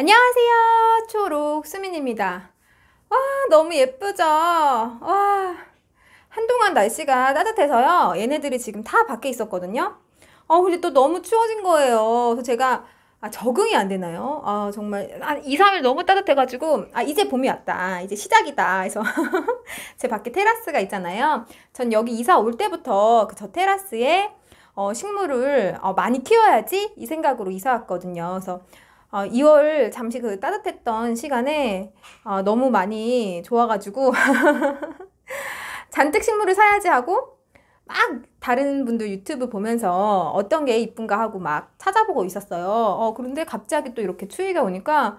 안녕하세요 초록 수민입니다 와 너무 예쁘죠 와 한동안 날씨가 따뜻해서요 얘네들이 지금 다 밖에 있었거든요 어 근데 또 너무 추워진 거예요 그래서 제가 아, 적응이 안 되나요? 아, 정말, 한 2, 3일 너무 따뜻해가지고, 아, 이제 봄이 왔다. 이제 시작이다. 해서, 제 밖에 테라스가 있잖아요. 전 여기 이사 올 때부터 그 저 테라스에, 어, 식물을, 어, 많이 키워야지, 이 생각으로 이사 왔거든요. 그래서, 어, 2월 잠시 그 따뜻했던 시간에 어, 너무 많이 좋아가지고 잔뜩 식물을 사야지 하고 막 다른 분들 유튜브 보면서 어떤 게 이쁜가 하고 막 찾아보고 있었어요. 어, 그런데 갑자기 또 이렇게 추위가 오니까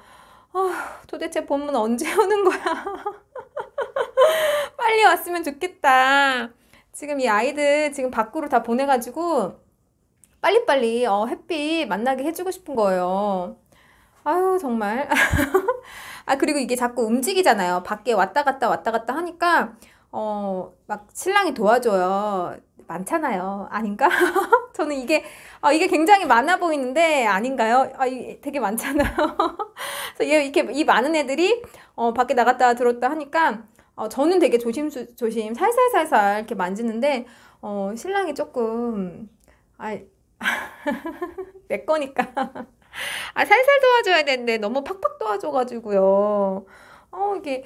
어, 도대체 봄은 언제 오는 거야? 빨리 왔으면 좋겠다. 지금 이 아이들 지금 밖으로 다 보내가지고 빨리빨리 어, 햇빛 만나게 해주고 싶은 거예요. 아유 정말 아 그리고 이게 자꾸 움직이잖아요 밖에 왔다 갔다 왔다 갔다 하니까 어막 신랑이 도와줘요 많잖아요 아닌가 저는 이게 아 이게 굉장히 많아 보이는데 아닌가요 아 이게 되게 많잖아요 그래서 얘 이렇게 이 많은 애들이 어 밖에 나갔다 들었다 하니까 어 저는 되게 조심 조심 살살살살 이렇게 만지는데 어 신랑이 조금 아내 거니까 아, 살살 도와줘야 되는데 너무 팍팍 도와줘가지고요. 어, 이게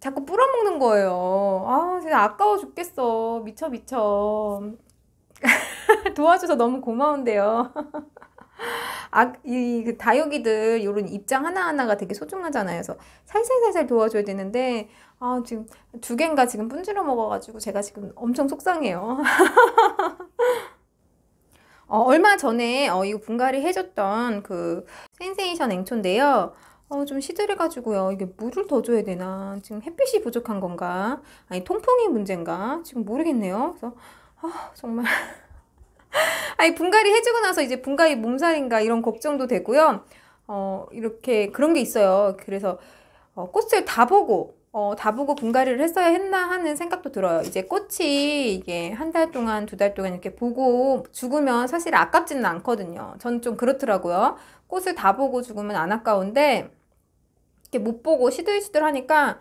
자꾸 뿌려먹는 거예요. 아, 진짜 아까워 죽겠어. 미쳐, 미쳐. 도와줘서 너무 고마운데요. 아, 이, 그 다육이들, 요런 입장 하나하나가 되게 소중하잖아요. 그래서 살살살살 도와줘야 되는데, 아, 지금 두 개인가 지금 뿜지러 먹어가지고 제가 지금 엄청 속상해요. 어, 얼마 전에 어, 이거 분갈이 해줬던 그 센세이션 앵초인데요. 어, 좀 시들해가지고요. 이게 물을 더 줘야 되나? 지금 햇빛이 부족한 건가? 아니, 통풍이 문제인가? 지금 모르겠네요. 그래서, 아, 정말. 아니, 분갈이 해주고 나서 이제 분갈이 몸살인가 이런 걱정도 되고요. 어, 이렇게 그런 게 있어요. 그래서, 어, 꽃을 다 보고, 어, 다보고 분갈이를 했어야 했나 하는 생각도 들어요. 이제 꽃이 이게 한 달 동안, 두 달 동안 이렇게 보고 죽으면 사실 아깝지는 않거든요. 저는 좀 그렇더라고요. 꽃을 다 보고 죽으면 안 아까운데, 이렇게 못 보고 시들시들 하니까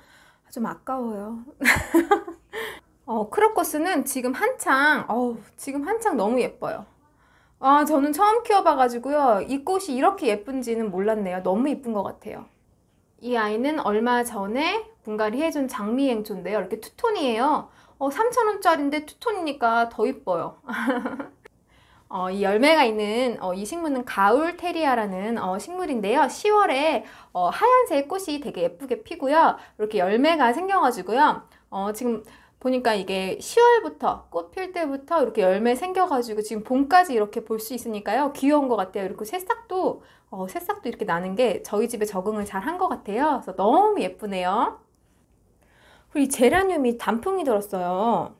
좀 아까워요. 어, 크로커스는 지금 한창, 어우, 지금 한창 너무 예뻐요. 아, 저는 처음 키워봐가지고요. 이 꽃이 이렇게 예쁜지는 몰랐네요. 너무 예쁜 것 같아요. 이 아이는 얼마 전에 분갈이 해준 장미 행초인데요. 이렇게 투톤이에요. 어, 3,000원짜리인데 투톤이니까 더 이뻐요. 어, 이 열매가 있는 어, 이 식물은 가울 테리아라는 어, 식물인데요. 10월에 어, 하얀색 꽃이 되게 예쁘게 피고요. 이렇게 열매가 생겨가지고요. 어, 지금 보니까 이게 10월부터 꽃 필 때부터 이렇게 열매 생겨가지고 지금 봄까지 이렇게 볼 수 있으니까요. 귀여운 것 같아요. 이렇게 새싹도 어, 새싹도 이렇게 나는 게 저희 집에 적응을 잘한 것 같아요. 그래서 너무 예쁘네요. 이 제라늄이 단풍이 들었어요.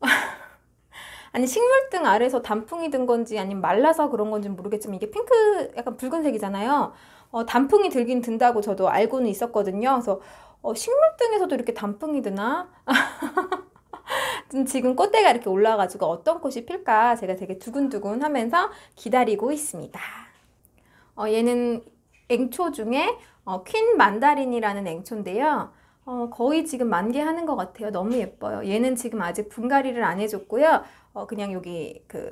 아니 식물등 아래서 단풍이 든 건지 아니면 말라서 그런 건지 모르겠지만 이게 핑크 약간 붉은색이잖아요. 어, 단풍이 들긴 든다고 저도 알고는 있었거든요. 그래서 어, 식물등에서도 이렇게 단풍이 드나? 지금 꽃대가 이렇게 올라가지고 와 어떤 꽃이 필까 제가 되게 두근두근 하면서 기다리고 있습니다. 어, 얘는 앵초 중에 어, 퀸 만다린이라는 앵초인데요. 어, 거의 지금 만개하는 것 같아요. 너무 예뻐요. 얘는 지금 아직 분갈이를 안 해줬고요. 어, 그냥 여기 그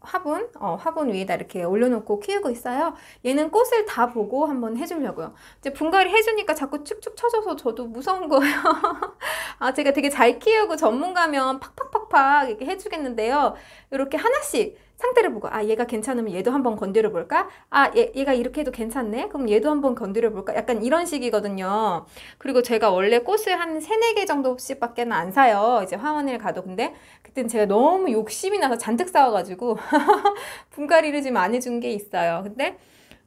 화분, 어, 화분 위에다 이렇게 올려놓고 키우고 있어요. 얘는 꽃을 다 보고 한번 해주려고요. 이제 분갈이 해주니까 자꾸 축축 쳐져서 저도 무서운 거예요. 아, 제가 되게 잘 키우고 전문가면 팍팍팍팍 이렇게 해주겠는데요. 이렇게 하나씩 상태를 보고 아 얘가 괜찮으면 얘도 한번 건드려 볼까? 아 얘, 얘가 이렇게 해도 괜찮네? 그럼 얘도 한번 건드려 볼까? 약간 이런 식이거든요. 그리고 제가 원래 꽃을 한 3, 4개 정도씩 밖에는 안 사요. 이제 화원을 가도 근데 그땐 제가 너무 욕심이 나서 잔뜩 사와가지고 분갈이를 좀 안 해준 게 있어요. 근데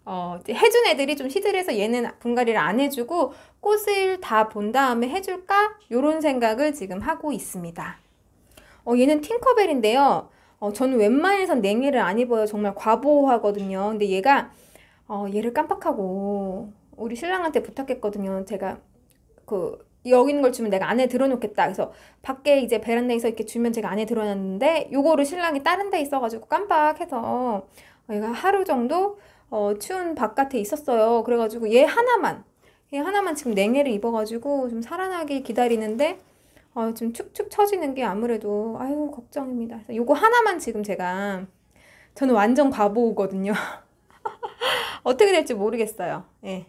어, 해준 애들이 좀 시들해서 얘는 분갈이를 안 해주고 꽃을 다 본 다음에 해줄까? 요런 생각을 지금 하고 있습니다. 어, 얘는 팅커벨인데요. 어, 저는 웬만해선 냉해를 안 입어요. 정말 과보하거든요. 근데 얘가 어, 얘를 깜빡하고 우리 신랑한테 부탁했거든요. 제가 그 여기 있는 걸 주면 내가 안에 들어놓겠다. 그래서 밖에 이제 베란다에서 이렇게 주면 제가 안에 들어놨는데 요거를 신랑이 다른 데 있어가지고 깜빡해서 얘가 하루 정도 어, 추운 바깥에 있었어요. 그래가지고 얘 하나만 얘 하나만 지금 냉해를 입어가지고 좀 살아나길 기다리는데 아, 지금 축축 처지는 게 아무래도 아유 걱정입니다. 요거 하나만 지금 제가 저는 완전 과보거든요. 어떻게 될지 모르겠어요. 예.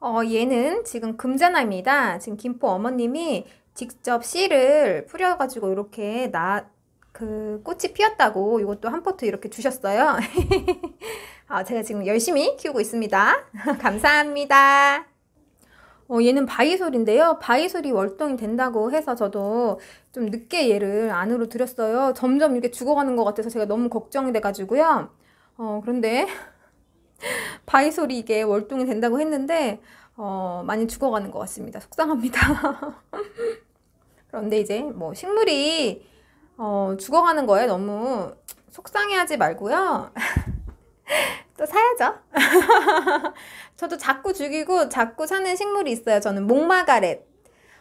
어, 얘는 지금 금자나입니다. 지금 김포 어머님이 직접 씨를 뿌려가지고 이렇게 나, 그, 꽃이 피었다고 이것도 한 포트 이렇게 주셨어요. 아, 제가 지금 열심히 키우고 있습니다. 감사합니다. 어, 얘는 바이솔인데요. 바이솔이 월동이 된다고 해서 저도 좀 늦게 얘를 안으로 들였어요. 점점 이렇게 죽어가는 것 같아서 제가 너무 걱정이 돼가지고요. 어, 그런데 바이솔이 이게 월동이 된다고 했는데 어, 많이 죽어가는 것 같습니다. 속상합니다. 그런데 이제 뭐 식물이 어, 죽어가는 거에 너무 속상해하지 말고요. 또 사야죠. 저도 자꾸 죽이고 자꾸 사는 식물이 있어요. 저는 목마가렛.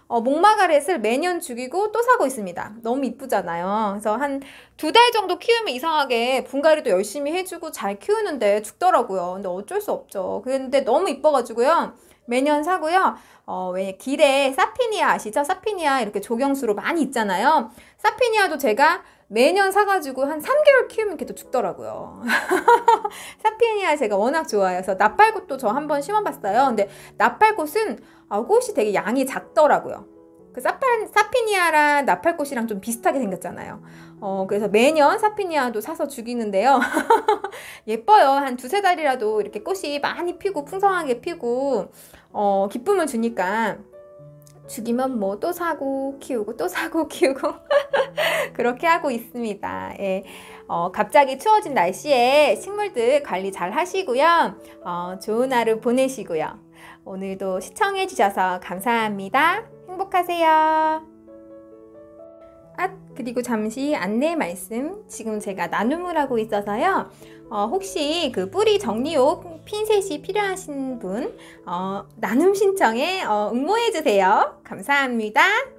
어, 목마가렛을 매년 죽이고 또 사고 있습니다. 너무 이쁘잖아요. 그래서 한 두달 정도 키우면 이상하게 분갈이도 열심히 해주고 잘 키우는데 죽더라고요. 근데 어쩔 수 없죠. 근데 너무 이뻐가지고요. 매년 사고요. 어, 왜 길에 사피니아 아시죠? 사피니아 이렇게 조경수로 많이 있잖아요. 사피니아도 제가 매년 사가지고 한 3개월 키우면 이렇또 죽더라고요. 사피니아 제가 워낙 좋아해서 나팔꽃도 저 한번 심어봤어요. 근데 나팔꽃은 아, 꽃이 되게 양이 작더라고요. 그 사파, 사피니아랑 나팔꽃이랑 좀 비슷하게 생겼잖아요. 어, 그래서 매년 사피니아도 사서 죽이는데요. 예뻐요. 한 두세 달이라도 이렇게 꽃이 많이 피고 풍성하게 피고 어, 기쁨을 주니까 죽이면 뭐 또 사고 키우고 또 사고 키우고 그렇게 하고 있습니다. 예. 어, 갑자기 추워진 날씨에 식물들 관리 잘 하시고요. 어, 좋은 하루 보내시고요. 오늘도 시청해 주셔서 감사합니다. 행복하세요. 앗! 그리고 잠시 안내 말씀. 지금 제가 나눔을 하고 있어서요. 어, 혹시 그 뿌리 정리용 핀셋이 필요하신 분, 어, 나눔 신청에 어, 응모해 주세요. 감사합니다.